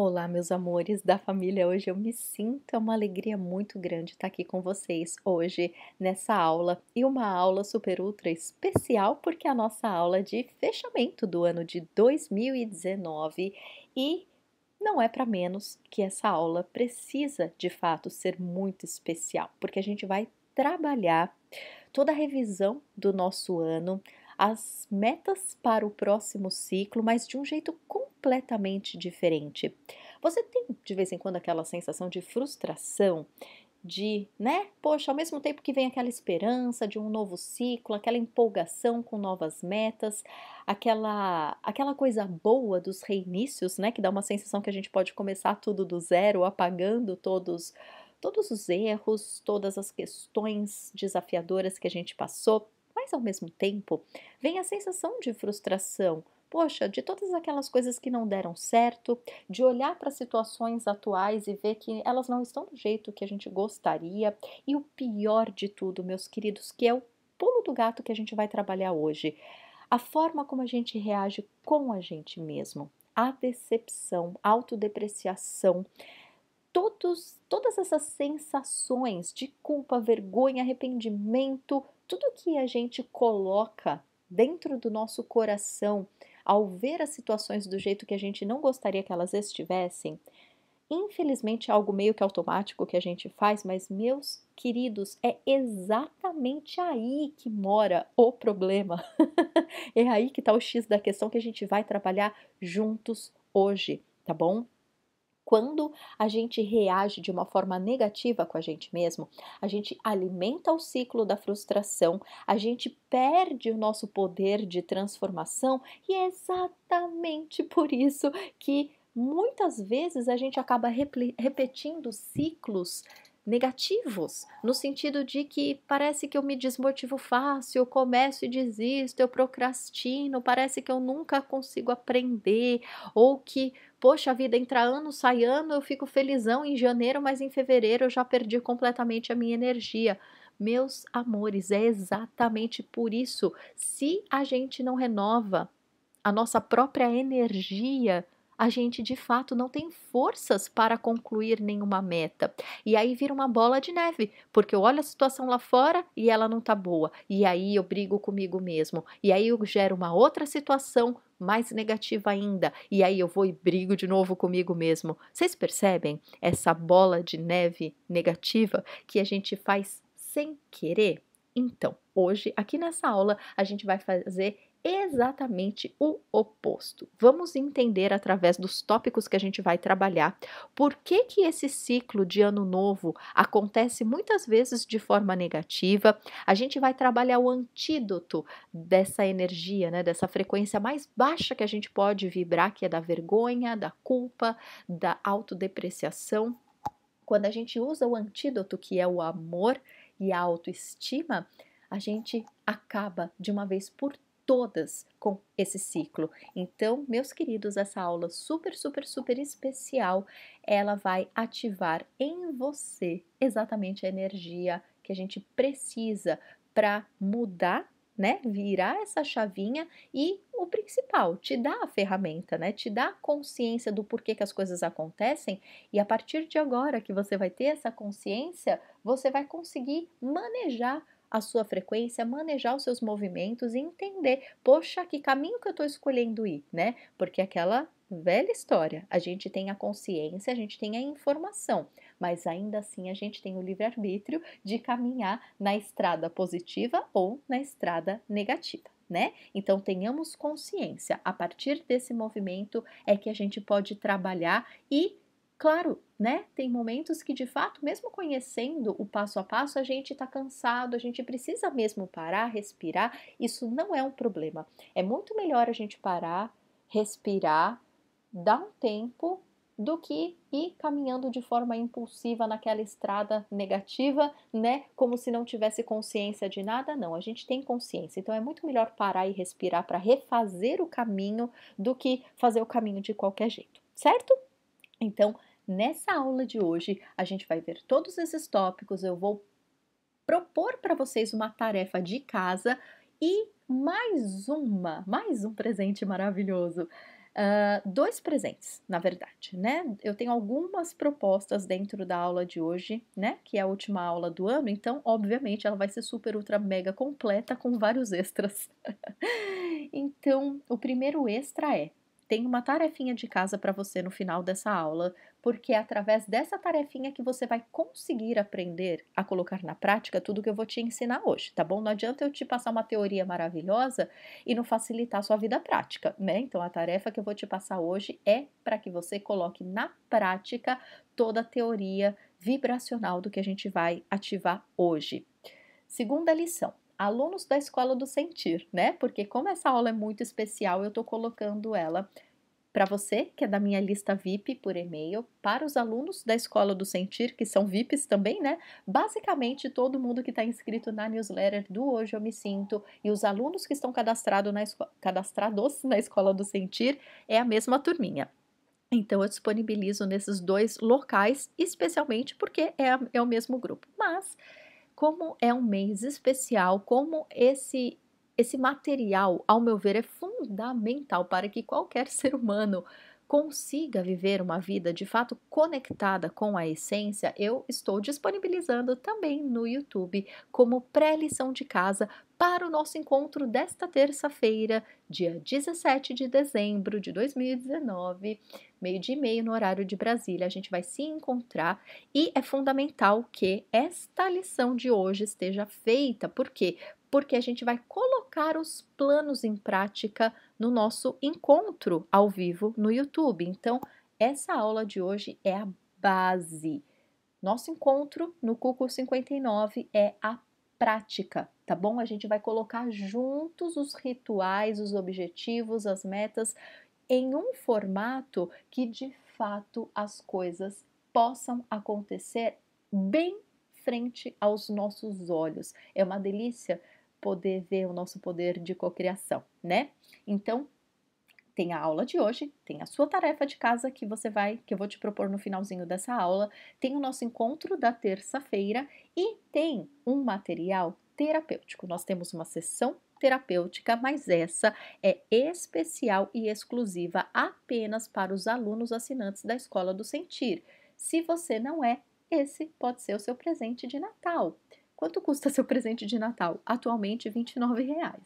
Olá, meus amores da família. Hoje eu me sinto é uma alegria muito grande estar aqui com vocês hoje nessa aula e uma aula super ultra especial porque é a nossa aula de fechamento do ano de 2019 e não é para menos que essa aula precisa de fato ser muito especial, porque a gente vai trabalhar toda a revisão do nosso ano, as metas para o próximo ciclo, mas de um jeito completamente diferente. Você tem de vez em quando aquela sensação de frustração, de, né? Poxa, ao mesmo tempo que vem aquela esperança de um novo ciclo, aquela empolgação com novas metas, aquela aquela coisa boa dos reinícios, né, que dá uma sensação que a gente pode começar tudo do zero, apagando todos todos os erros, todas as questões desafiadoras que a gente passou mas ao mesmo tempo vem a sensação de frustração. Poxa, de todas aquelas coisas que não deram certo, de olhar para situações atuais e ver que elas não estão do jeito que a gente gostaria. E o pior de tudo, meus queridos, que é o pulo do gato que a gente vai trabalhar hoje. A forma como a gente reage com a gente mesmo. A decepção, a autodepreciação, todos, todas essas sensações de culpa, vergonha, arrependimento, tudo que a gente coloca dentro do nosso coração ao ver as situações do jeito que a gente não gostaria que elas estivessem, infelizmente é algo meio que automático que a gente faz, mas meus queridos, é exatamente aí que mora o problema. é aí que está o X da questão que a gente vai trabalhar juntos hoje, tá bom? quando a gente reage de uma forma negativa com a gente mesmo, a gente alimenta o ciclo da frustração, a gente perde o nosso poder de transformação e é exatamente por isso que muitas vezes a gente acaba repetindo ciclos negativos, no sentido de que parece que eu me desmotivo fácil, eu começo e desisto, eu procrastino, parece que eu nunca consigo aprender, ou que, poxa vida, entra ano, sai ano, eu fico felizão em janeiro, mas em fevereiro eu já perdi completamente a minha energia. Meus amores, é exatamente por isso. Se a gente não renova a nossa própria energia, a gente de fato não tem forças para concluir nenhuma meta. E aí vira uma bola de neve, porque eu olho a situação lá fora e ela não tá boa. E aí eu brigo comigo mesmo. E aí eu gero uma outra situação mais negativa ainda. E aí eu vou e brigo de novo comigo mesmo. Vocês percebem essa bola de neve negativa que a gente faz sem querer? Então, hoje, aqui nessa aula, a gente vai fazer exatamente o oposto. Vamos entender através dos tópicos que a gente vai trabalhar por que, que esse ciclo de ano novo acontece muitas vezes de forma negativa. A gente vai trabalhar o antídoto dessa energia, né, dessa frequência mais baixa que a gente pode vibrar, que é da vergonha, da culpa, da autodepreciação. Quando a gente usa o antídoto, que é o amor e a autoestima, a gente acaba de uma vez por todas com esse ciclo. Então, meus queridos, essa aula super, super, super especial, ela vai ativar em você exatamente a energia que a gente precisa para mudar né, virar essa chavinha e o principal, te dá a ferramenta, né? Te dá a consciência do porquê que as coisas acontecem e a partir de agora que você vai ter essa consciência, você vai conseguir manejar a sua frequência, manejar os seus movimentos e entender, poxa, que caminho que eu estou escolhendo ir, né? Porque aquela velha história, a gente tem a consciência, a gente tem a informação, mas ainda assim a gente tem o livre-arbítrio de caminhar na estrada positiva ou na estrada negativa. Né? Então tenhamos consciência. A partir desse movimento é que a gente pode trabalhar e Claro, né? Tem momentos que de fato, mesmo conhecendo o passo a passo, a gente está cansado, a gente precisa mesmo parar, respirar. Isso não é um problema. É muito melhor a gente parar, respirar, dar um tempo do que ir caminhando de forma impulsiva naquela estrada negativa, né? Como se não tivesse consciência de nada, não. A gente tem consciência. Então é muito melhor parar e respirar para refazer o caminho do que fazer o caminho de qualquer jeito, certo? Então, Nessa aula de hoje, a gente vai ver todos esses tópicos. Eu vou propor para vocês uma tarefa de casa e mais uma, mais um presente maravilhoso. Uh, dois presentes, na verdade, né? Eu tenho algumas propostas dentro da aula de hoje, né? Que é a última aula do ano, então, obviamente, ela vai ser super, ultra, mega completa com vários extras. então, o primeiro extra é: tem uma tarefinha de casa para você no final dessa aula porque é através dessa tarefinha que você vai conseguir aprender a colocar na prática tudo que eu vou te ensinar hoje, tá bom? Não adianta eu te passar uma teoria maravilhosa e não facilitar a sua vida prática, né? Então a tarefa que eu vou te passar hoje é para que você coloque na prática toda a teoria vibracional do que a gente vai ativar hoje. Segunda lição, alunos da escola do sentir, né? Porque como essa aula é muito especial, eu estou colocando ela para você, que é da minha lista VIP por e-mail, para os alunos da Escola do Sentir, que são VIPs também, né? Basicamente, todo mundo que está inscrito na newsletter do Hoje Eu Me Sinto e os alunos que estão cadastrado na cadastrados na Escola do Sentir é a mesma turminha. Então, eu disponibilizo nesses dois locais, especialmente porque é, é o mesmo grupo. Mas, como é um mês especial, como esse esse material, ao meu ver, é fundamental para que qualquer ser humano consiga viver uma vida de fato conectada com a essência, eu estou disponibilizando também no YouTube como pré-lição de casa para o nosso encontro desta terça-feira, dia 17 de dezembro de 2019, meio-dia e meio no horário de Brasília. A gente vai se encontrar e é fundamental que esta lição de hoje esteja feita, por quê? porque a gente vai colocar os planos em prática no nosso encontro ao vivo no YouTube. Então, essa aula de hoje é a base. Nosso encontro no Cuco 59 é a prática, tá bom? A gente vai colocar juntos os rituais, os objetivos, as metas em um formato que de fato as coisas possam acontecer bem frente aos nossos olhos. É uma delícia poder ver o nosso poder de cocriação, né? Então, tem a aula de hoje, tem a sua tarefa de casa que você vai, que eu vou te propor no finalzinho dessa aula, tem o nosso encontro da terça-feira e tem um material terapêutico. Nós temos uma sessão terapêutica, mas essa é especial e exclusiva apenas para os alunos assinantes da Escola do Sentir. Se você não é, esse pode ser o seu presente de Natal. Quanto custa seu presente de Natal? Atualmente R$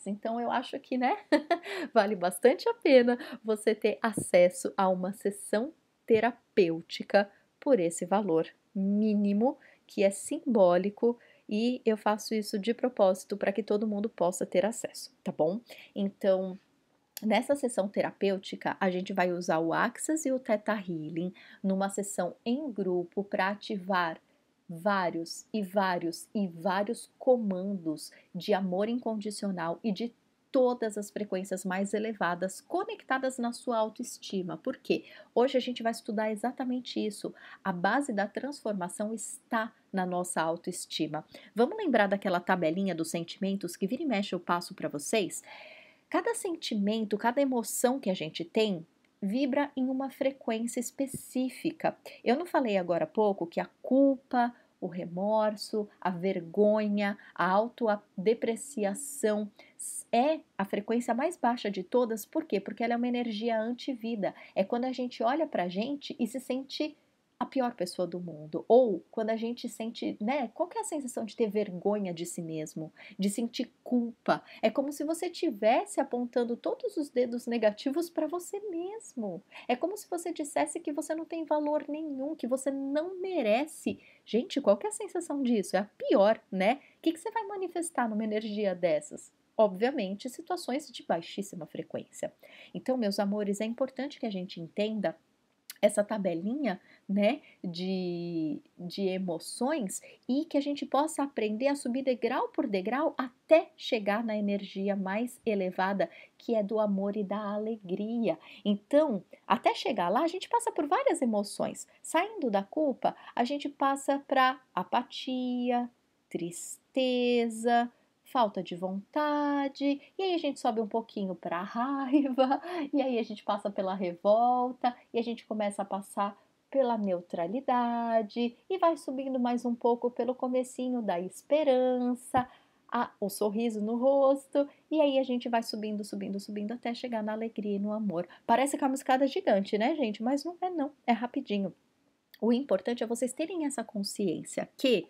Então eu acho que, né, vale bastante a pena você ter acesso a uma sessão terapêutica por esse valor mínimo que é simbólico e eu faço isso de propósito para que todo mundo possa ter acesso, tá bom? Então, Nessa sessão terapêutica, a gente vai usar o Axis e o Theta Healing numa sessão em grupo para ativar vários e vários e vários comandos de amor incondicional e de todas as frequências mais elevadas conectadas na sua autoestima. Porque hoje a gente vai estudar exatamente isso. A base da transformação está na nossa autoestima. Vamos lembrar daquela tabelinha dos sentimentos que vira e mexe eu passo para vocês? Cada sentimento, cada emoção que a gente tem vibra em uma frequência específica. Eu não falei agora há pouco que a culpa, o remorso, a vergonha, a autodepreciação é a frequência mais baixa de todas, por quê? Porque ela é uma energia antivida. É quando a gente olha para a gente e se sente a pior pessoa do mundo, ou quando a gente sente, né, qual que é a sensação de ter vergonha de si mesmo, de sentir culpa? É como se você tivesse apontando todos os dedos negativos para você mesmo. É como se você dissesse que você não tem valor nenhum, que você não merece. Gente, qual que é a sensação disso? É a pior, né? O que, que você vai manifestar numa energia dessas? Obviamente, situações de baixíssima frequência. Então, meus amores, é importante que a gente entenda essa tabelinha né, de, de emoções e que a gente possa aprender a subir degrau por degrau até chegar na energia mais elevada, que é do amor e da alegria. Então, até chegar lá, a gente passa por várias emoções. Saindo da culpa, a gente passa para apatia, tristeza, falta de vontade, e aí a gente sobe um pouquinho para a raiva, e aí a gente passa pela revolta, e a gente começa a passar pela neutralidade e vai subindo mais um pouco pelo comecinho da esperança, a, o sorriso no rosto, e aí a gente vai subindo, subindo, subindo até chegar na alegria e no amor. Parece que é uma escada gigante, né, gente? Mas não é não, é rapidinho. O importante é vocês terem essa consciência que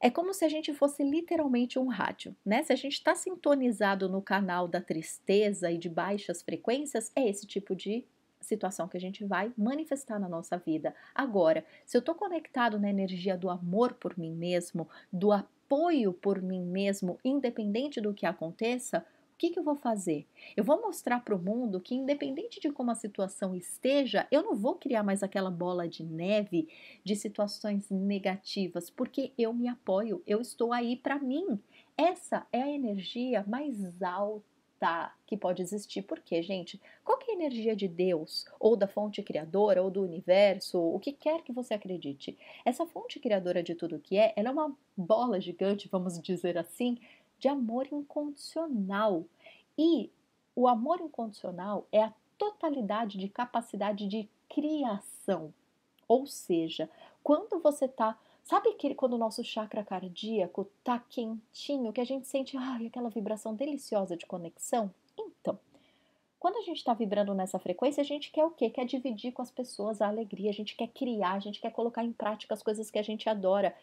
é como se a gente fosse literalmente um rádio, né? Se a gente está sintonizado no canal da tristeza e de baixas frequências, é esse tipo de situação que a gente vai manifestar na nossa vida. Agora, se eu estou conectado na energia do amor por mim mesmo, do apoio por mim mesmo, independente do que aconteça, o que, que, eu vou fazer? Eu vou mostrar para o mundo que, independente de como a situação esteja, eu não vou criar mais aquela bola de neve de situações negativas, porque eu me apoio, eu estou aí para mim. Essa é a energia mais alta Tá, que pode existir, porque, gente, qual é a energia de Deus, ou da fonte criadora, ou do universo, ou o que quer que você acredite? Essa fonte criadora de tudo que é, ela é uma bola gigante, vamos dizer assim, de amor incondicional. E o amor incondicional é a totalidade de capacidade de criação. Ou seja, quando você está Sabe que quando o nosso chakra cardíaco tá quentinho, que a gente sente ai, aquela vibração deliciosa de conexão? Então, quando a gente está vibrando nessa frequência, a gente quer o quê? Quer dividir com as pessoas a alegria, a gente quer criar, a gente quer colocar em prática as coisas que a gente adora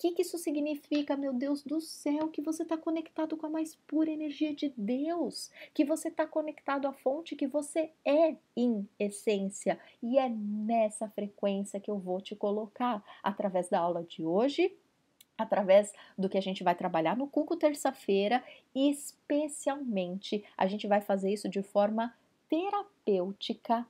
que, que isso significa, meu Deus do céu? Que você está conectado com a mais pura energia de Deus, que você está conectado à fonte que você é em essência. E é nessa frequência que eu vou te colocar através da aula de hoje através do que a gente vai trabalhar no Cuco terça-feira, e especialmente a gente vai fazer isso de forma terapêutica,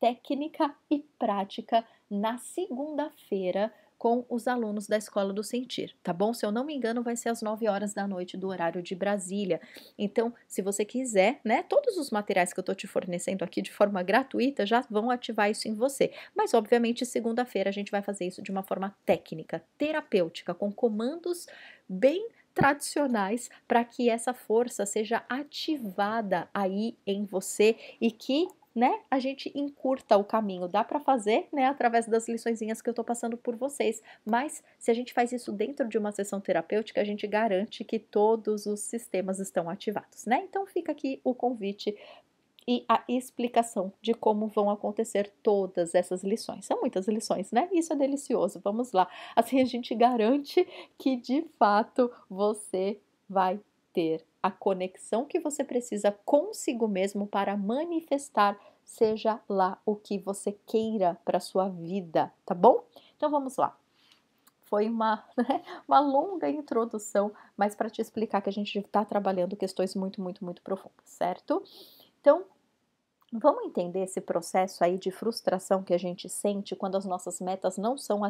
técnica e prática na segunda-feira com os alunos da Escola do Sentir, tá bom? Se eu não me engano, vai ser às 9 horas da noite do horário de Brasília. Então, se você quiser, né, todos os materiais que eu tô te fornecendo aqui de forma gratuita já vão ativar isso em você. Mas obviamente, segunda-feira a gente vai fazer isso de uma forma técnica, terapêutica, com comandos bem tradicionais para que essa força seja ativada aí em você e que né, a gente encurta o caminho. Dá para fazer, né, através das liçõezinhas que eu estou passando por vocês. Mas se a gente faz isso dentro de uma sessão terapêutica, a gente garante que todos os sistemas estão ativados, né? Então fica aqui o convite e a explicação de como vão acontecer todas essas lições. São muitas lições, né? Isso é delicioso. Vamos lá. Assim a gente garante que de fato você vai ter a conexão que você precisa consigo mesmo para manifestar, seja lá o que você queira para sua vida, tá bom? Então vamos lá. Foi uma, né, uma longa introdução, mas para te explicar que a gente está trabalhando questões muito, muito, muito profundas, certo? Então, vamos entender esse processo aí de frustração que a gente sente quando as nossas metas não são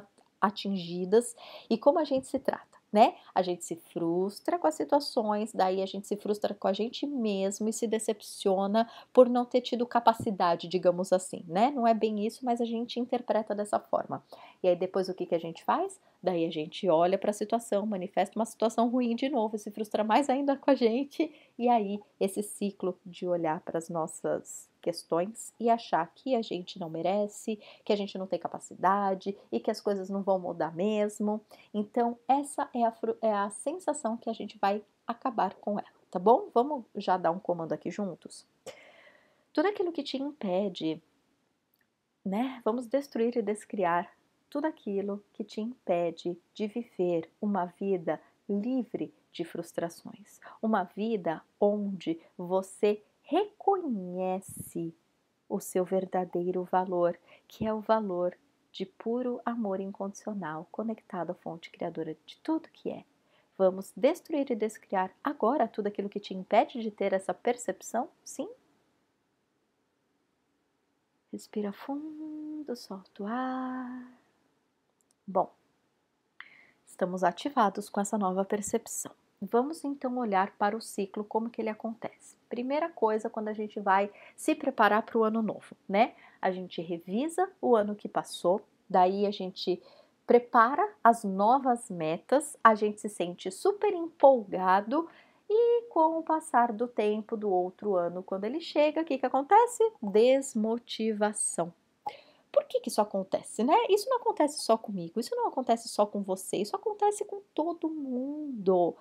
atingidas e como a gente se trata né? A gente se frustra com as situações, daí a gente se frustra com a gente mesmo e se decepciona por não ter tido capacidade, digamos assim, né? Não é bem isso, mas a gente interpreta dessa forma. E aí depois o que, que a gente faz? Daí a gente olha para a situação, manifesta uma situação ruim de novo, se frustra mais ainda com a gente, e aí esse ciclo de olhar para as nossas questões e achar que a gente não merece, que a gente não tem capacidade e que as coisas não vão mudar mesmo. Então, essa é a, é a sensação que a gente vai acabar com ela, tá bom? Vamos já dar um comando aqui juntos? Tudo aquilo que te impede, né? Vamos destruir e descriar tudo aquilo que te impede de viver uma vida livre de frustrações, uma vida onde você reconhece o seu verdadeiro valor, que é o valor de puro amor incondicional conectado à fonte criadora de tudo que é. Vamos destruir e descriar agora tudo aquilo que te impede de ter essa percepção? Sim? Respira fundo, solta o ar. Bom, estamos ativados com essa nova percepção. Vamos então olhar para o ciclo, como que ele acontece. Primeira coisa, quando a gente vai se preparar para o ano novo, né? A gente revisa o ano que passou, daí a gente prepara as novas metas, a gente se sente super empolgado e com o passar do tempo do outro ano, quando ele chega, o que, que acontece? Desmotivação. Por que, que isso acontece, né? Isso não acontece só comigo, isso não acontece só com você, isso acontece com todo mundo.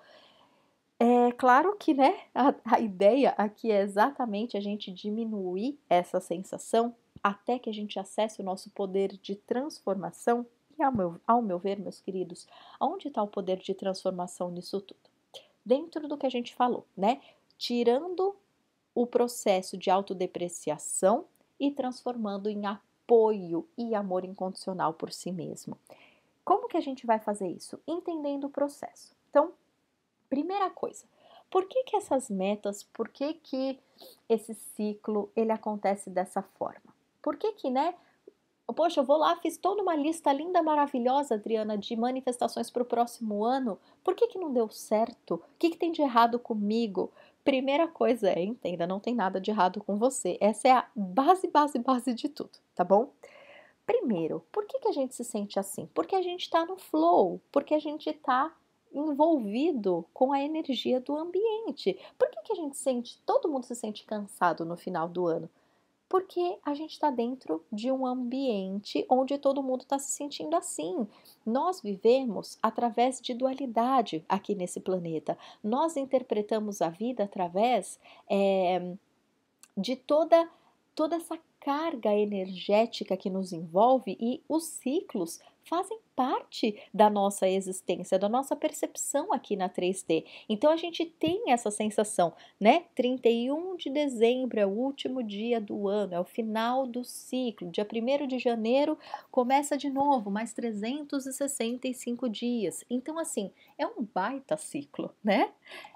É claro que, né, a, a ideia aqui é exatamente a gente diminuir essa sensação até que a gente acesse o nosso poder de transformação. E ao meu, ao meu ver, meus queridos, onde está o poder de transformação nisso tudo? Dentro do que a gente falou, né? Tirando o processo de autodepreciação e transformando em apoio e amor incondicional por si mesmo. Como que a gente vai fazer isso? Entendendo o processo. Então, Primeira coisa, por que, que essas metas, por que, que esse ciclo ele acontece dessa forma? Por que, que, né? Poxa, eu vou lá, fiz toda uma lista linda, maravilhosa, Adriana, de manifestações para o próximo ano. Por que, que não deu certo? O que, que tem de errado comigo? Primeira coisa é, entenda, não tem nada de errado com você. Essa é a base, base, base de tudo, tá bom? Primeiro, por que, que a gente se sente assim? Porque a gente está no flow, porque a gente está envolvido com a energia do ambiente. Por que, que a gente sente, todo mundo se sente cansado no final do ano? Porque a gente está dentro de um ambiente onde todo mundo está se sentindo assim. Nós vivemos através de dualidade aqui nesse planeta. Nós interpretamos a vida através é, de toda, toda essa carga energética que nos envolve e os ciclos fazem parte da nossa existência, da nossa percepção aqui na 3D. Então a gente tem essa sensação, né? 31 de dezembro é o último dia do ano, é o final do ciclo. Dia 1 de janeiro começa de novo, mais 365 dias. Então assim, é um baita ciclo, né?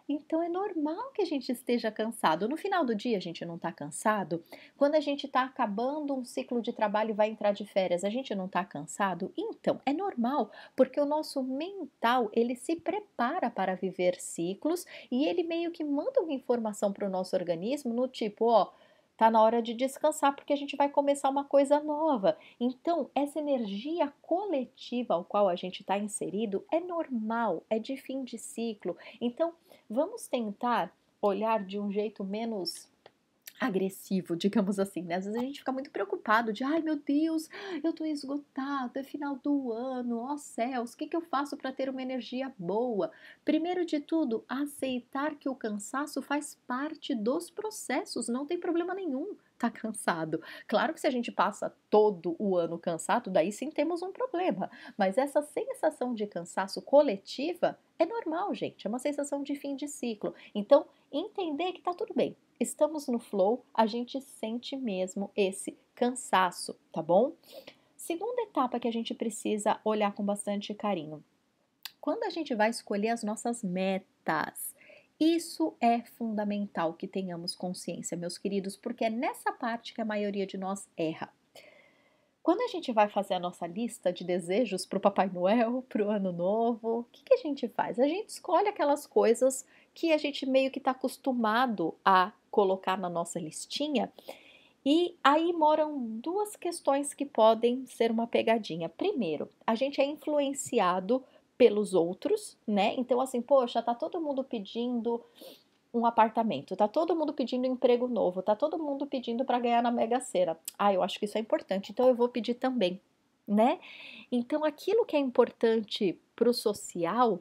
Então é normal que a gente esteja cansado. No final do dia a gente não está cansado. Quando a gente está acabando um ciclo de trabalho e vai entrar de férias, a gente não está cansado. Então, então, é normal, porque o nosso mental, ele se prepara para viver ciclos e ele meio que manda uma informação para o nosso organismo no tipo, ó, Tá na hora de descansar porque a gente vai começar uma coisa nova. Então, essa energia coletiva ao qual a gente está inserido é normal, é de fim de ciclo. Então, vamos tentar olhar de um jeito menos agressivo, digamos assim, né? Às vezes a gente fica muito preocupado de, ai meu Deus, eu tô esgotado, é final do ano, ó céus, o que, que eu faço para ter uma energia boa? Primeiro de tudo, aceitar que o cansaço faz parte dos processos, não tem problema nenhum tá cansado. Claro que se a gente passa todo o ano cansado, daí sim temos um problema. Mas essa sensação de cansaço coletiva é normal, gente. É uma sensação de fim de ciclo. Então, entender que tá tudo bem estamos no flow, a gente sente mesmo esse cansaço, tá bom? Segunda etapa que a gente precisa olhar com bastante carinho. Quando a gente vai escolher as nossas metas, isso é fundamental que tenhamos consciência, meus queridos, porque é nessa parte que a maioria de nós erra. Quando a gente vai fazer a nossa lista de desejos para o Papai Noel, para o Ano Novo, o que, que a gente faz? A gente escolhe aquelas coisas que a gente meio que está acostumado a colocar na nossa listinha. E aí moram duas questões que podem ser uma pegadinha. Primeiro, a gente é influenciado pelos outros, né? Então, assim, poxa, tá todo mundo pedindo um apartamento, tá todo mundo pedindo emprego novo, tá todo mundo pedindo para ganhar na Mega Sena. Ah, eu acho que isso é importante, então eu vou pedir também, né? Então, aquilo que é importante pro social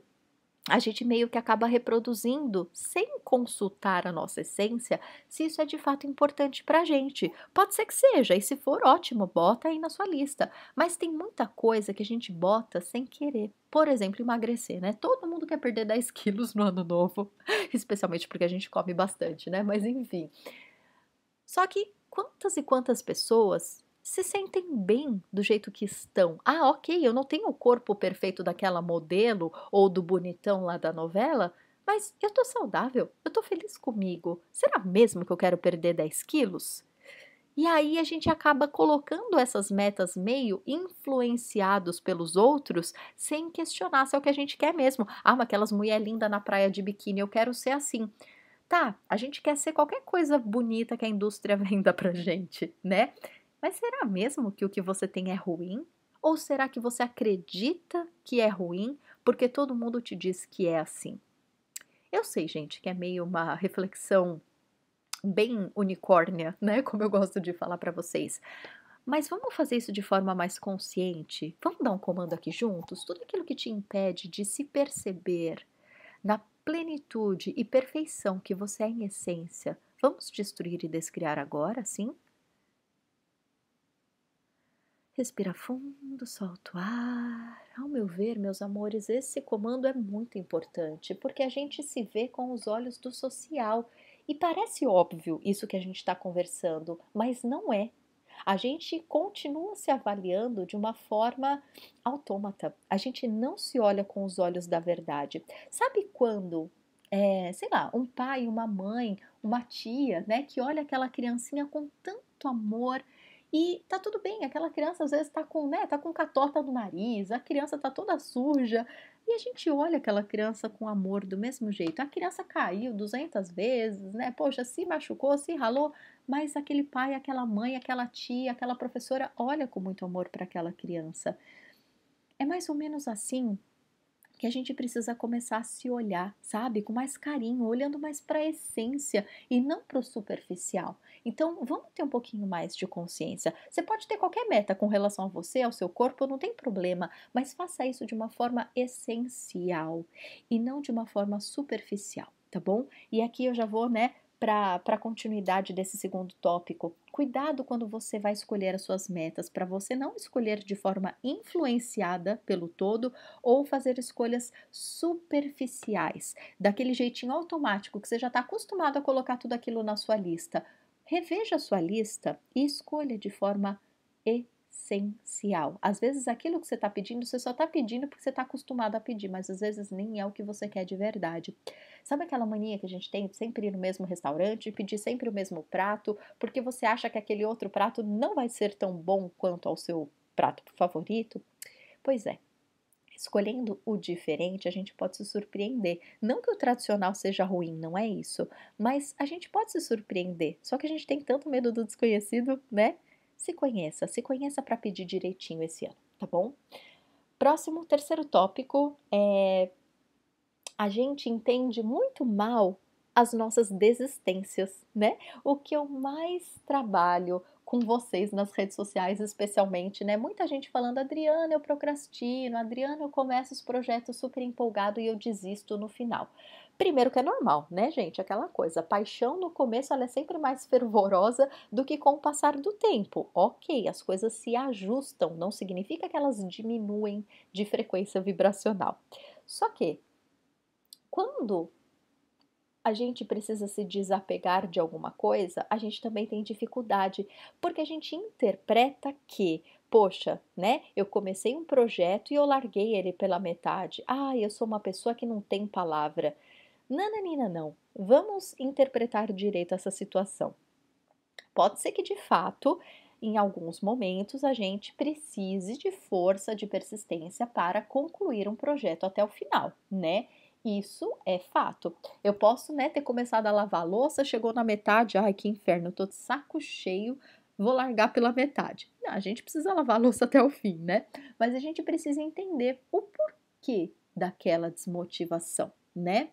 a gente meio que acaba reproduzindo sem consultar a nossa essência, se isso é de fato importante para a gente. Pode ser que seja, e se for ótimo, bota aí na sua lista. Mas tem muita coisa que a gente bota sem querer. Por exemplo, emagrecer, né? Todo mundo quer perder 10 quilos no ano novo, especialmente porque a gente come bastante, né? Mas enfim. Só que quantas e quantas pessoas se sentem bem do jeito que estão. Ah, ok, eu não tenho o corpo perfeito daquela modelo ou do bonitão lá da novela, mas eu tô saudável, eu tô feliz comigo. Será mesmo que eu quero perder 10 quilos? E aí a gente acaba colocando essas metas meio influenciados pelos outros, sem questionar se é o que a gente quer mesmo. Ah, mas aquelas mulher linda na praia de biquíni, eu quero ser assim. Tá, a gente quer ser qualquer coisa bonita que a indústria venda pra gente, né? Mas será mesmo que o que você tem é ruim? Ou será que você acredita que é ruim porque todo mundo te diz que é assim? Eu sei, gente, que é meio uma reflexão bem unicórnia, né? Como eu gosto de falar para vocês. Mas vamos fazer isso de forma mais consciente? Vamos dar um comando aqui juntos? Tudo aquilo que te impede de se perceber na plenitude e perfeição que você é em essência, vamos destruir e descriar agora, sim? Respira fundo, solta o ar. Ao meu ver, meus amores, esse comando é muito importante porque a gente se vê com os olhos do social e parece óbvio isso que a gente está conversando, mas não é. A gente continua se avaliando de uma forma autômata. A gente não se olha com os olhos da verdade. Sabe quando é, sei lá, um pai, uma mãe, uma tia, né, que olha aquela criancinha com tanto amor e tá tudo bem, aquela criança às vezes tá com, né, tá com catorta no nariz, a criança tá toda suja, e a gente olha aquela criança com amor do mesmo jeito. A criança caiu 200 vezes, né? Poxa, se machucou, se ralou, mas aquele pai, aquela mãe, aquela tia, aquela professora olha com muito amor para aquela criança. É mais ou menos assim que a gente precisa começar a se olhar, sabe, com mais carinho, olhando mais para a essência e não para o superficial. Então, vamos ter um pouquinho mais de consciência. Você pode ter qualquer meta com relação a você, ao seu corpo, não tem problema, mas faça isso de uma forma essencial e não de uma forma superficial, tá bom? E aqui eu já vou, né, para a continuidade desse segundo tópico. Cuidado quando você vai escolher as suas metas, para você não escolher de forma influenciada pelo todo ou fazer escolhas superficiais, daquele jeitinho automático que você já está acostumado a colocar tudo aquilo na sua lista. Reveja a sua lista e escolha de forma essencial. Às vezes aquilo que você está pedindo, você só está pedindo porque você está acostumado a pedir, mas às vezes nem é o que você quer de verdade. Sabe aquela mania que a gente tem de sempre ir no mesmo restaurante, pedir sempre o mesmo prato, porque você acha que aquele outro prato não vai ser tão bom quanto ao seu prato favorito? Pois é, Escolhendo o diferente, a gente pode se surpreender. Não que o tradicional seja ruim, não é isso, mas a gente pode se surpreender. Só que a gente tem tanto medo do desconhecido, né? Se conheça, se conheça para pedir direitinho esse ano, tá bom? Próximo, terceiro tópico é a gente entende muito mal as nossas desistências, né? O que eu mais trabalho com vocês nas redes sociais, especialmente, né? Muita gente falando, Adriana, eu procrastino, Adriana, eu começo os projetos super empolgado e eu desisto no final. Primeiro que é normal, né, gente? Aquela coisa, a paixão no começo ela é sempre mais fervorosa do que com o passar do tempo. Ok, as coisas se ajustam, não significa que elas diminuem de frequência vibracional. Só que quando a gente precisa se desapegar de alguma coisa, a gente também tem dificuldade, porque a gente interpreta que poxa, né? Eu comecei um projeto e eu larguei ele pela metade. Ah, eu sou uma pessoa que não tem palavra. Nananina, não. Vamos interpretar direito essa situação. Pode ser que de fato, em alguns momentos, a gente precise de força, de persistência para concluir um projeto até o final, né? Isso é fato. Eu posso, né, ter começado a lavar a louça, chegou na metade, ai que inferno, tô de saco cheio, vou largar pela metade. Não, a gente precisa lavar a louça até o fim, né? Mas a gente precisa entender o porquê daquela desmotivação, né?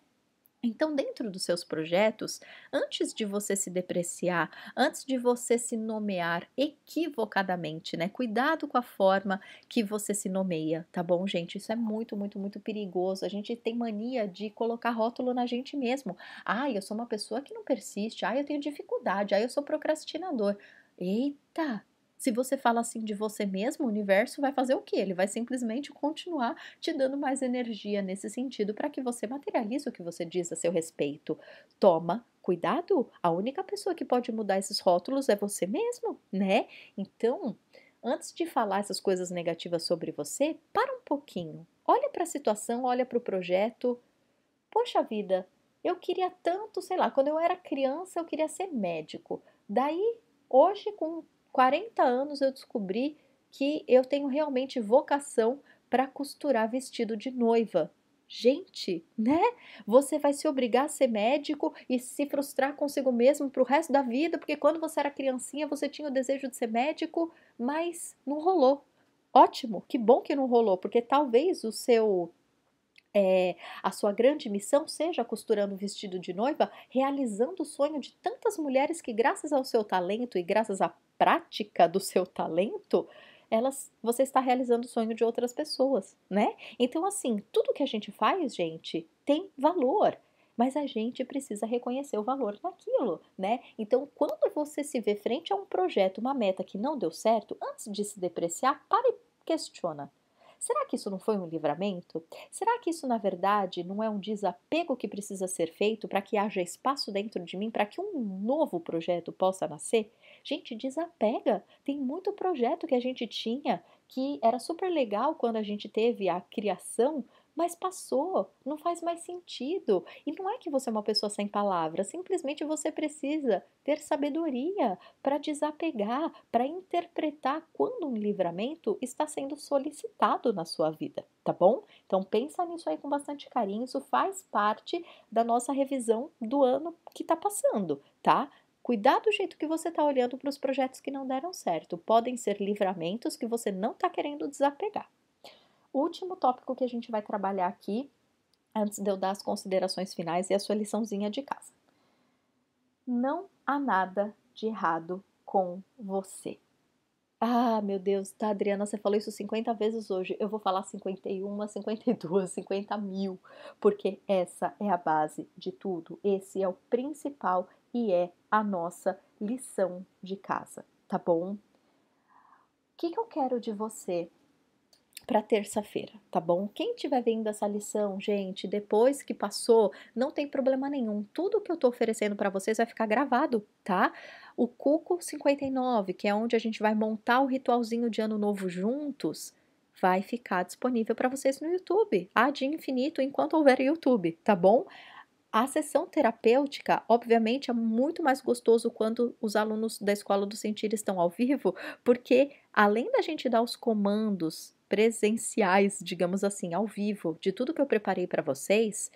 Então, dentro dos seus projetos, antes de você se depreciar, antes de você se nomear equivocadamente, né? Cuidado com a forma que você se nomeia, tá bom, gente? Isso é muito, muito, muito perigoso. A gente tem mania de colocar rótulo na gente mesmo. Ah, eu sou uma pessoa que não persiste. Ah, eu tenho dificuldade. Ah, eu sou procrastinador. Eita, se você fala assim de você mesmo, o universo vai fazer o quê? Ele vai simplesmente continuar te dando mais energia nesse sentido para que você materialize o que você diz a seu respeito. Toma cuidado, a única pessoa que pode mudar esses rótulos é você mesmo, né? Então, antes de falar essas coisas negativas sobre você, para um pouquinho. Olha para a situação, olha para o projeto. Poxa vida, eu queria tanto, sei lá, quando eu era criança eu queria ser médico. Daí, hoje, com 40 anos eu descobri que eu tenho realmente vocação para costurar vestido de noiva. Gente, né? Você vai se obrigar a ser médico e se frustrar consigo mesmo para o resto da vida, porque quando você era criancinha você tinha o desejo de ser médico, mas não rolou. Ótimo, que bom que não rolou, porque talvez o seu é, a sua grande missão seja costurando vestido de noiva, realizando o sonho de tantas mulheres que, graças ao seu talento e graças à prática do seu talento, elas, você está realizando o sonho de outras pessoas, né? Então, assim, tudo que a gente faz, gente, tem valor. Mas a gente precisa reconhecer o valor daquilo, né? Então, quando você se vê frente a um projeto, uma meta que não deu certo, antes de se depreciar, para e questiona. Será que isso não foi um livramento? Será que isso, na verdade, não é um desapego que precisa ser feito para que haja espaço dentro de mim para que um novo projeto possa nascer? Gente, desapega! Tem muito projeto que a gente tinha que era super legal quando a gente teve a criação mas passou, não faz mais sentido. E não é que você é uma pessoa sem palavras, simplesmente você precisa ter sabedoria para desapegar, para interpretar quando um livramento está sendo solicitado na sua vida, tá bom? Então pensa nisso aí com bastante carinho, isso faz parte da nossa revisão do ano que está passando, tá? Cuidar do jeito que você está olhando para os projetos que não deram certo. Podem ser livramentos que você não está querendo desapegar último tópico que a gente vai trabalhar aqui, antes de eu dar as considerações finais e a sua liçãozinha de casa. Não há nada de errado com você. Ah, meu Deus, tá, Adriana, você falou isso 50 vezes hoje. Eu vou falar 51, 52, 50 mil, porque essa é a base de tudo. Esse é o principal e é a nossa lição de casa, tá bom? O que, que eu quero de você para terça-feira, tá bom? Quem estiver vendo essa lição, gente, depois que passou, não tem problema nenhum. Tudo que eu tô oferecendo para vocês vai ficar gravado, tá? O Cuco 59, que é onde a gente vai montar o ritualzinho de ano novo juntos, vai ficar disponível para vocês no YouTube, há de infinito enquanto houver YouTube, tá bom? A sessão terapêutica, obviamente, é muito mais gostoso quando os alunos da Escola do Sentir estão ao vivo, porque além da gente dar os comandos presenciais, digamos assim, ao vivo, de tudo que eu preparei para vocês,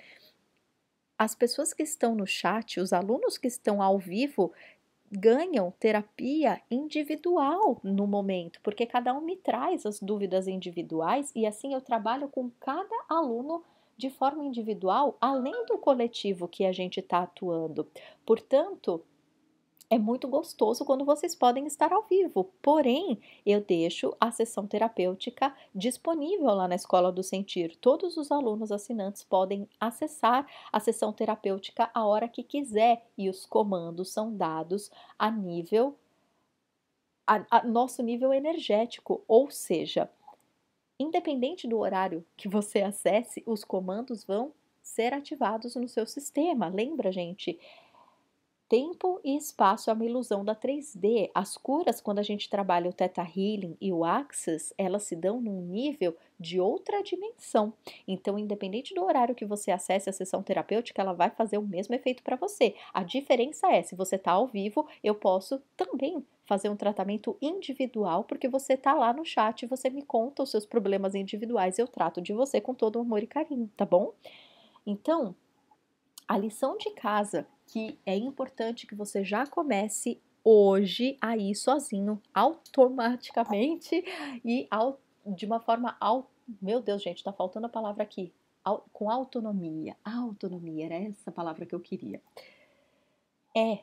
as pessoas que estão no chat, os alunos que estão ao vivo, ganham terapia individual no momento, porque cada um me traz as dúvidas individuais e assim eu trabalho com cada aluno de forma individual, além do coletivo que a gente está atuando. Portanto, é muito gostoso quando vocês podem estar ao vivo, porém, eu deixo a sessão terapêutica disponível lá na Escola do Sentir. Todos os alunos assinantes podem acessar a sessão terapêutica a hora que quiser e os comandos são dados a nível a, a nosso nível energético, ou seja, independente do horário que você acesse, os comandos vão ser ativados no seu sistema. Lembra, gente? Tempo e espaço é uma ilusão da 3D. As curas, quando a gente trabalha o Theta Healing e o Axis, elas se dão num nível de outra dimensão. Então, independente do horário que você acesse a sessão terapêutica, ela vai fazer o mesmo efeito para você. A diferença é, se você está ao vivo, eu posso também fazer um tratamento individual, porque você está lá no chat, você me conta os seus problemas individuais, eu trato de você com todo o amor e carinho, tá bom? Então, a lição de casa que é importante que você já comece hoje aí sozinho, automaticamente e ao, de uma forma ao, meu Deus, gente, tá faltando a palavra aqui. Ao, com autonomia. Autonomia era essa palavra que eu queria. É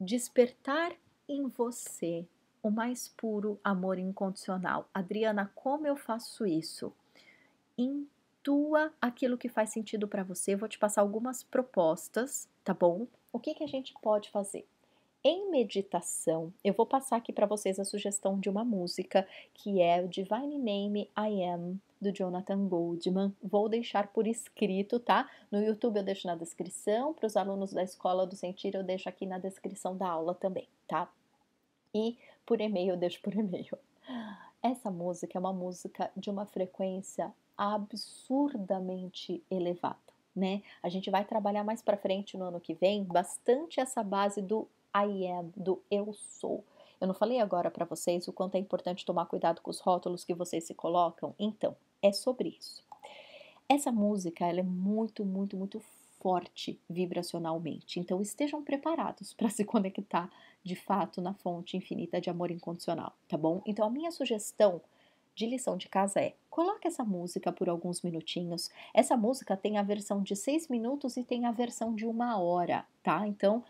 despertar em você o mais puro amor incondicional. Adriana, como eu faço isso? Situa aquilo que faz sentido para você. vou te passar algumas propostas, tá bom? O que, que a gente pode fazer? Em meditação, eu vou passar aqui para vocês a sugestão de uma música que é o Divine Name I Am do Jonathan Goldman. Vou deixar por escrito, tá? No YouTube eu deixo na descrição, para os alunos da escola do Sentir eu deixo aqui na descrição da aula também, tá? E por e-mail eu deixo por e-mail. Essa música é uma música de uma frequência absurdamente elevada, né? A gente vai trabalhar mais para frente no ano que vem bastante essa base do I am, do eu sou. Eu não falei agora para vocês o quanto é importante tomar cuidado com os rótulos que vocês se colocam? Então, é sobre isso. Essa música, ela é muito, muito, muito forte vibracionalmente. Então estejam preparados para se conectar de fato na fonte infinita de amor incondicional, tá bom? Então a minha sugestão de lição de casa é: coloque essa música por alguns minutinhos. Essa música tem a versão de seis minutos e tem a versão de uma hora, tá? Então,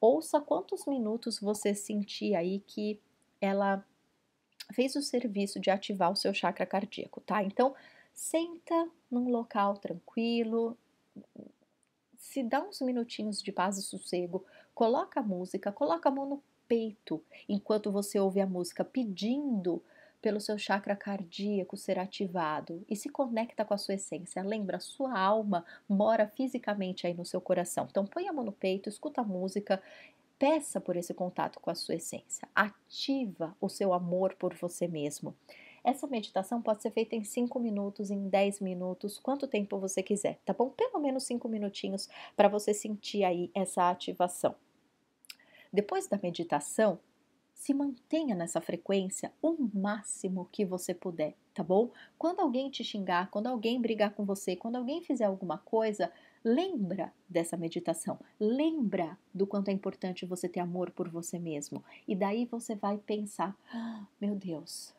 ouça quantos minutos você sentir aí que ela fez o serviço de ativar o seu chakra cardíaco, tá? Então, senta num local tranquilo, se dá uns minutinhos de paz e sossego, coloca a música, coloca a mão no peito enquanto você ouve a música pedindo pelo seu chakra cardíaco ser ativado e se conecta com a sua essência. Lembra, sua alma mora fisicamente aí no seu coração. Então põe a mão no peito, escuta a música, peça por esse contato com a sua essência. Ativa o seu amor por você mesmo. Essa meditação pode ser feita em 5 minutos, em 10 minutos, quanto tempo você quiser, tá bom? Pelo menos 5 minutinhos para você sentir aí essa ativação. Depois da meditação, se mantenha nessa frequência o máximo que você puder, tá bom? Quando alguém te xingar, quando alguém brigar com você, quando alguém fizer alguma coisa, lembra dessa meditação, lembra do quanto é importante você ter amor por você mesmo. E daí você vai pensar: ah, meu Deus,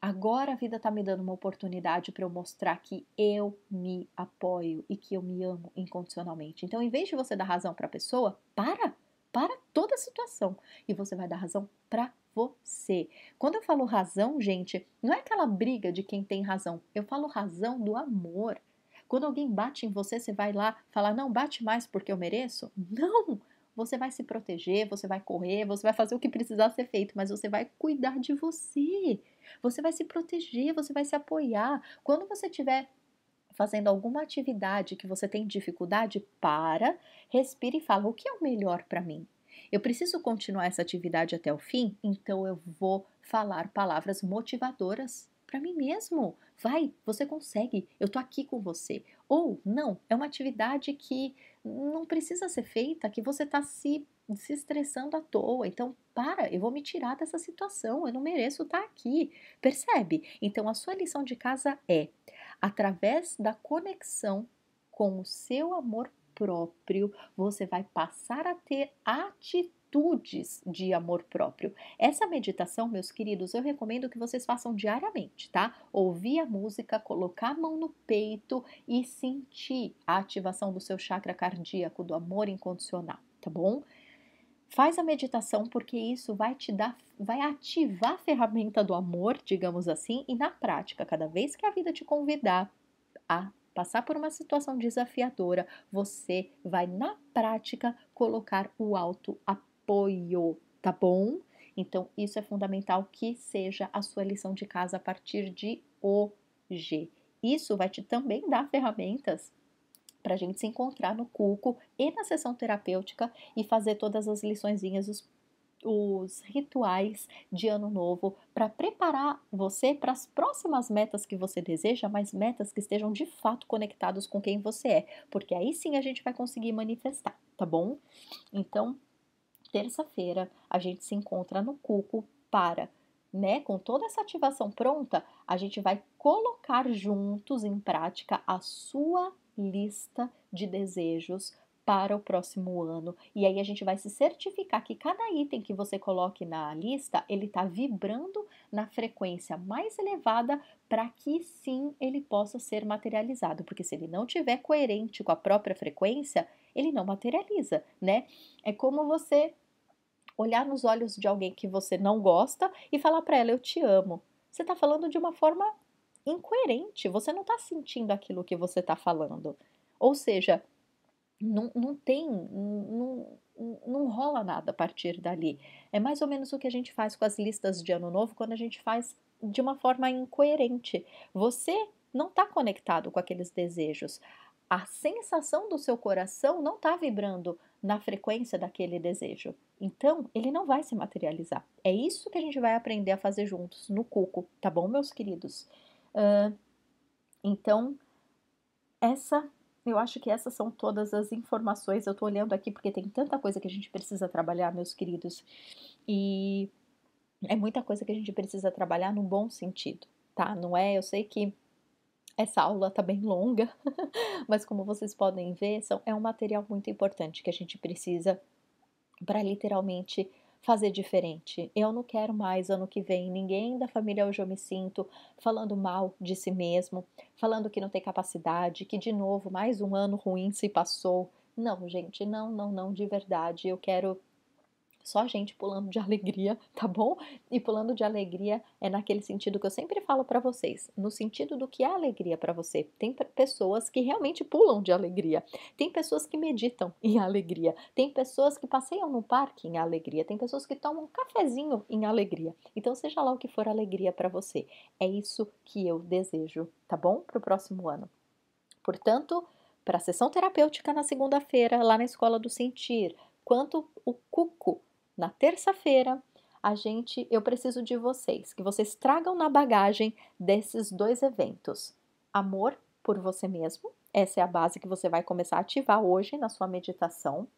agora a vida está me dando uma oportunidade para eu mostrar que eu me apoio e que eu me amo incondicionalmente. Então, em vez de você dar razão para a pessoa, para! para toda a situação e você vai dar razão para você. Quando eu falo razão, gente, não é aquela briga de quem tem razão. Eu falo razão do amor. Quando alguém bate em você, você vai lá falar: "Não bate mais porque eu mereço". Não, você vai se proteger, você vai correr, você vai fazer o que precisar ser feito, mas você vai cuidar de você. Você vai se proteger, você vai se apoiar. Quando você tiver fazendo alguma atividade que você tem dificuldade, para, respira e fala: o que é o melhor para mim? Eu preciso continuar essa atividade até o fim, então eu vou falar palavras motivadoras para mim mesmo. Vai, você consegue, eu tô aqui com você. Ou não, é uma atividade que não precisa ser feita, que você está se, se estressando à toa. Então, para, eu vou me tirar dessa situação, eu não mereço estar tá aqui. Percebe? Então, a sua lição de casa é: Através da conexão com o seu amor próprio, você vai passar a ter atitudes de amor próprio. Essa meditação, meus queridos, eu recomendo que vocês façam diariamente, tá? Ouvir a música, colocar a mão no peito e sentir a ativação do seu chakra cardíaco, do amor incondicional, tá bom? Faz a meditação porque isso vai te dar, vai ativar a ferramenta do amor, digamos assim, e na prática, cada vez que a vida te convidar a passar por uma situação desafiadora, você vai na prática colocar o auto apoio, tá bom? Então, isso é fundamental que seja a sua lição de casa a partir de hoje. Isso vai te também dar ferramentas para a gente se encontrar no Cuco e na sessão terapêutica e fazer todas as liçõezinhas, os, os rituais de ano novo para preparar você para as próximas metas que você deseja, mas metas que estejam de fato conectados com quem você é, porque aí sim a gente vai conseguir manifestar, tá bom? Então, terça-feira a gente se encontra no Cuco para né, com toda essa ativação pronta, a gente vai colocar juntos em prática a sua lista de desejos para o próximo ano. E aí a gente vai se certificar que cada item que você coloque na lista, ele está vibrando na frequência mais elevada para que sim ele possa ser materializado, porque se ele não tiver coerente com a própria frequência, ele não materializa, né? É como você olhar nos olhos de alguém que você não gosta e falar para ela eu te amo. Você está falando de uma forma incoerente, você não está sentindo aquilo que você está falando. Ou seja, não, não tem, não, não rola nada a partir dali. É mais ou menos o que a gente faz com as listas de ano novo quando a gente faz de uma forma incoerente. Você não está conectado com aqueles desejos. A sensação do seu coração não está vibrando na frequência daquele desejo. Então, ele não vai se materializar. É isso que a gente vai aprender a fazer juntos no Cuco, tá bom, meus queridos? Uh, então, essa, eu acho que essas são todas as informações. Eu tô olhando aqui porque tem tanta coisa que a gente precisa trabalhar, meus queridos, e é muita coisa que a gente precisa trabalhar no bom sentido, tá? Não é? Eu sei que essa aula tá bem longa, mas como vocês podem ver, são, é um material muito importante que a gente precisa para literalmente fazer diferente. Eu não quero mais ano que vem ninguém da família Hoje Eu Me Sinto falando mal de si mesmo, falando que não tem capacidade, que de novo mais um ano ruim se passou. Não, gente, não, não, não, de verdade. Eu quero só gente pulando de alegria, tá bom? E pulando de alegria é naquele sentido que eu sempre falo para vocês, no sentido do que é alegria para você. Tem pessoas que realmente pulam de alegria, tem pessoas que meditam em alegria, tem pessoas que passeiam no parque em alegria, tem pessoas que tomam um cafezinho em alegria. Então, seja lá o que for alegria para você, é isso que eu desejo, tá bom? Para o próximo ano. Portanto, para a sessão terapêutica na segunda-feira, lá na Escola do Sentir, quanto o cuco na terça-feira, a gente, eu preciso de vocês, que vocês tragam na bagagem desses dois eventos. Amor por você mesmo, essa é a base que você vai começar a ativar hoje na sua meditação.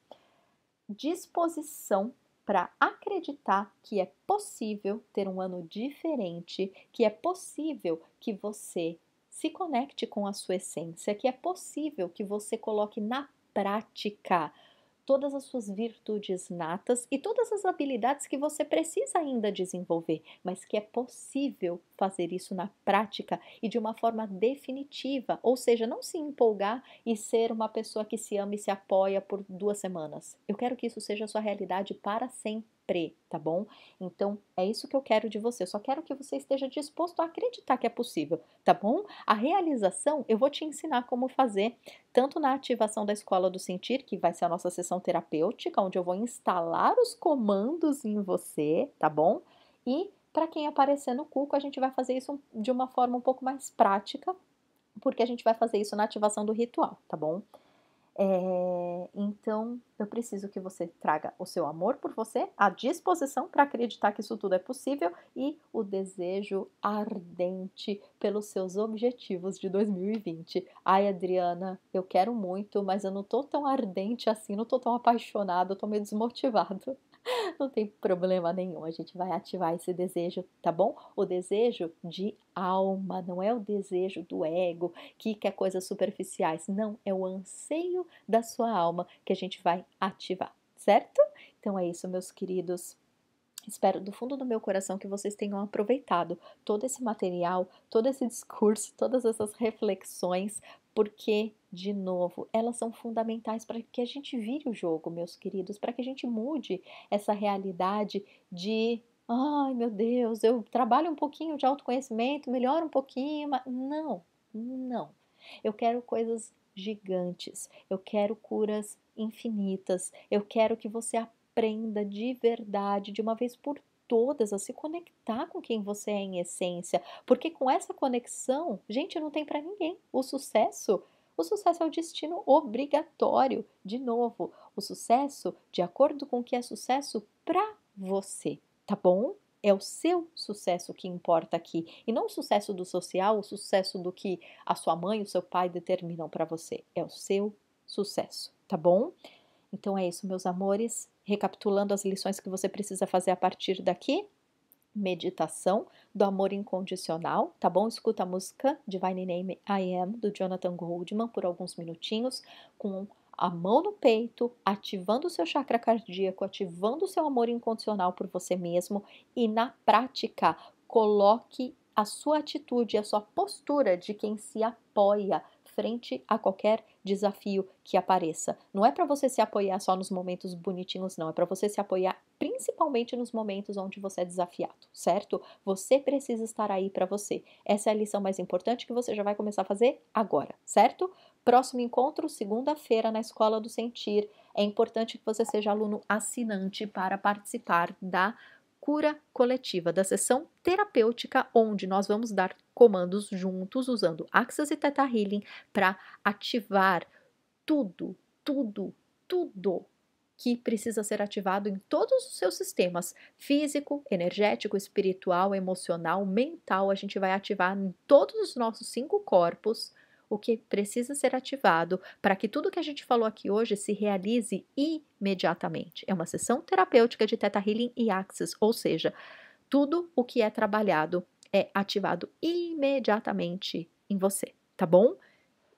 Disposição para acreditar que é possível ter um ano diferente, que é possível que você se conecte com a sua essência, que é possível que você coloque na prática todas as suas virtudes natas e todas as habilidades que você precisa ainda desenvolver, mas que é possível fazer isso na prática e de uma forma definitiva, ou seja, não se empolgar e ser uma pessoa que se ama e se apoia por duas semanas. Eu quero que isso seja sua realidade para sempre sempre, tá bom? Então é isso que eu quero de você. Eu só quero que você esteja disposto a acreditar que é possível, tá bom? A realização eu vou te ensinar como fazer, tanto na ativação da escola do sentir, que vai ser a nossa sessão terapêutica, onde eu vou instalar os comandos em você, tá bom? E para quem aparecer no cuco, a gente vai fazer isso de uma forma um pouco mais prática, porque a gente vai fazer isso na ativação do ritual, tá bom? É, então, eu preciso que você traga o seu amor por você, a disposição para acreditar que isso tudo é possível e o desejo ardente pelos seus objetivos de 2020. Ai, Adriana, eu quero muito, mas eu não tô tão ardente assim, não tô tão apaixonado, eu tô meio desmotivado. Não tem problema nenhum, a gente vai ativar esse desejo, tá bom? O desejo de alma, não é o desejo do ego que quer coisas superficiais, não, é o anseio da sua alma que a gente vai ativar, certo? Então é isso, meus queridos. Espero do fundo do meu coração que vocês tenham aproveitado todo esse material, todo esse discurso, todas essas reflexões, porque de novo, elas são fundamentais para que a gente vire o jogo, meus queridos, para que a gente mude essa realidade de ai meu Deus, eu trabalho um pouquinho de autoconhecimento, melhoro um pouquinho, mas não, não. Eu quero coisas gigantes, eu quero curas infinitas, eu quero que você aprenda de verdade, de uma vez por todas, a se conectar com quem você é em essência, porque com essa conexão, gente, não tem para ninguém. O sucesso o sucesso é o destino obrigatório. De novo, o sucesso de acordo com o que é sucesso para você, tá bom? É o seu sucesso que importa aqui e não o sucesso do social, o sucesso do que a sua mãe, o seu pai determinam para você. É o seu sucesso, tá bom? Então é isso, meus amores. Recapitulando as lições que você precisa fazer a partir daqui meditação do amor incondicional, tá bom? Escuta a música Divine Name I Am do Jonathan Goldman por alguns minutinhos com a mão no peito, ativando o seu chakra cardíaco, ativando o seu amor incondicional por você mesmo e na prática coloque a sua atitude, a sua postura de quem se apoia frente a qualquer desafio que apareça. Não é para você se apoiar só nos momentos bonitinhos, não. É para você se apoiar principalmente nos momentos onde você é desafiado, certo? Você precisa estar aí para você. Essa é a lição mais importante que você já vai começar a fazer agora, certo? Próximo encontro, segunda-feira, na Escola do Sentir. É importante que você seja aluno assinante para participar da cura coletiva, da sessão terapêutica, onde nós vamos dar comandos juntos usando Axis e Theta Healing para ativar tudo, tudo, tudo que precisa ser ativado em todos os seus sistemas: físico, energético, espiritual, emocional, mental. A gente vai ativar em todos os nossos cinco corpos o que precisa ser ativado para que tudo que a gente falou aqui hoje se realize imediatamente. É uma sessão terapêutica de Teta Healing e Axis, ou seja, tudo o que é trabalhado é ativado imediatamente em você, tá bom?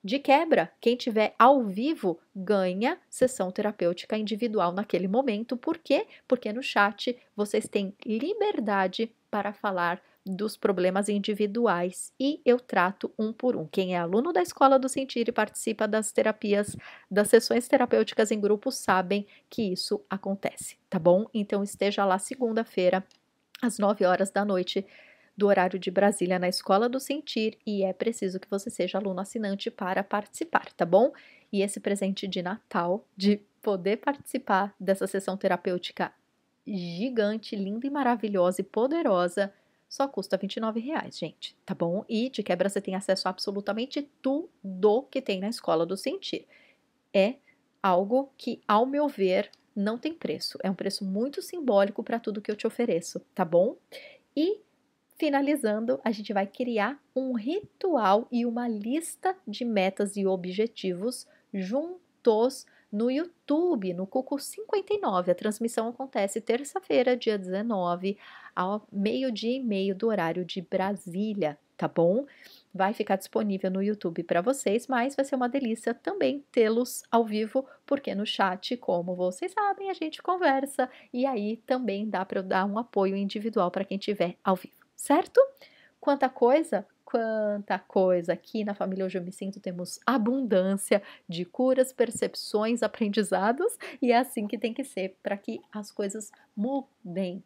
De quebra, quem tiver ao vivo ganha sessão terapêutica individual naquele momento. Por quê? Porque no chat vocês têm liberdade para falar dos problemas individuais e eu trato um por um. Quem é aluno da Escola do Sentir e participa das terapias, das sessões terapêuticas em grupo, sabem que isso acontece, tá bom? Então esteja lá segunda-feira, às 9 horas da noite, do horário de Brasília, na Escola do Sentir, e é preciso que você seja aluno assinante para participar, tá bom? E esse presente de Natal, de poder participar dessa sessão terapêutica gigante, linda e maravilhosa e poderosa só custa 29 reais, gente, tá bom? E de quebra você tem acesso a absolutamente tudo que tem na escola do sentir. É algo que, ao meu ver, não tem preço. É um preço muito simbólico para tudo que eu te ofereço, tá bom? E finalizando, a gente vai criar um ritual e uma lista de metas e objetivos juntos no YouTube, no Cuco 59. A transmissão acontece terça-feira, dia 19, ao meio-dia e meio do horário de Brasília, tá bom? Vai ficar disponível no YouTube para vocês, mas vai ser uma delícia também tê-los ao vivo, porque no chat, como vocês sabem, a gente conversa e aí também dá para eu dar um apoio individual para quem tiver ao vivo, certo? Quanta coisa, quanta coisa. Aqui na família Hoje Eu Me Sinto temos abundância de curas, percepções, aprendizados, e é assim que tem que ser para que as coisas mudem.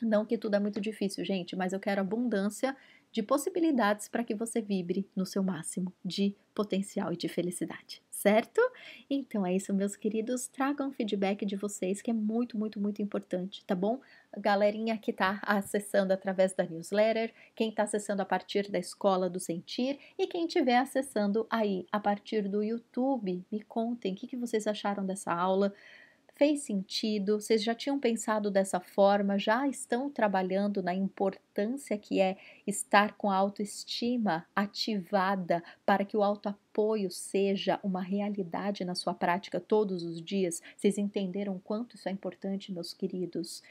Não que tudo é muito difícil, gente, mas eu quero abundância de possibilidades para que você vibre no seu máximo de potencial e de felicidade, certo? Então é isso, meus queridos. Tragam feedback de vocês, que é muito, muito, muito importante, tá bom? Galerinha que está acessando através da newsletter, quem está acessando a partir da escola do sentir e quem estiver acessando aí a partir do YouTube, me contem o que, que vocês acharam dessa aula. Fez sentido? Vocês já tinham pensado dessa forma? Já estão trabalhando na importância que é estar com a autoestima ativada para que o autoapoio seja uma realidade na sua prática todos os dias? Vocês entenderam quanto isso é importante, meus queridos?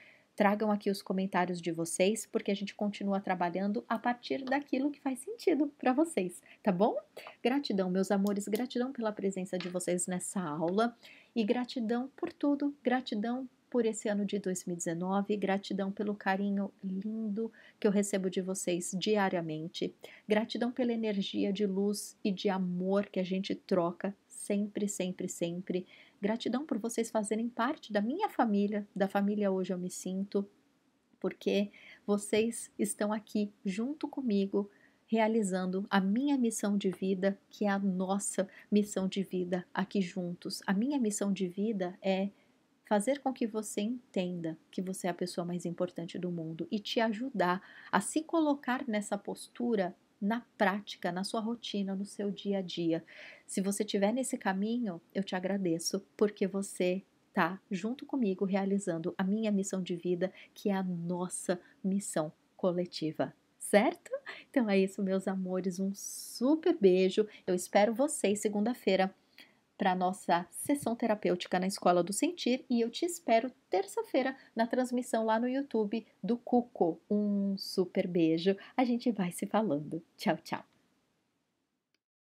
Tragam aqui os comentários de vocês, porque a gente continua trabalhando a partir daquilo que faz sentido para vocês, tá bom? Gratidão, meus amores, gratidão pela presença de vocês nessa aula e gratidão por tudo, gratidão por esse ano de 2019, gratidão pelo carinho lindo que eu recebo de vocês diariamente, gratidão pela energia de luz e de amor que a gente troca sempre, sempre, sempre Gratidão por vocês fazerem parte da minha família, da família hoje eu me sinto, porque vocês estão aqui junto comigo realizando a minha missão de vida, que é a nossa missão de vida aqui juntos. A minha missão de vida é fazer com que você entenda que você é a pessoa mais importante do mundo e te ajudar a se colocar nessa postura na prática, na sua rotina, no seu dia a dia. Se você estiver nesse caminho, eu te agradeço porque você está junto comigo realizando a minha missão de vida, que é a nossa missão coletiva. Certo? Então é isso, meus amores. Um super beijo. Eu espero vocês segunda-feira para a nossa sessão terapêutica na Escola do Sentir e eu te espero terça-feira na transmissão lá no YouTube do Cuco. Um super beijo, a gente vai se falando. Tchau, tchau.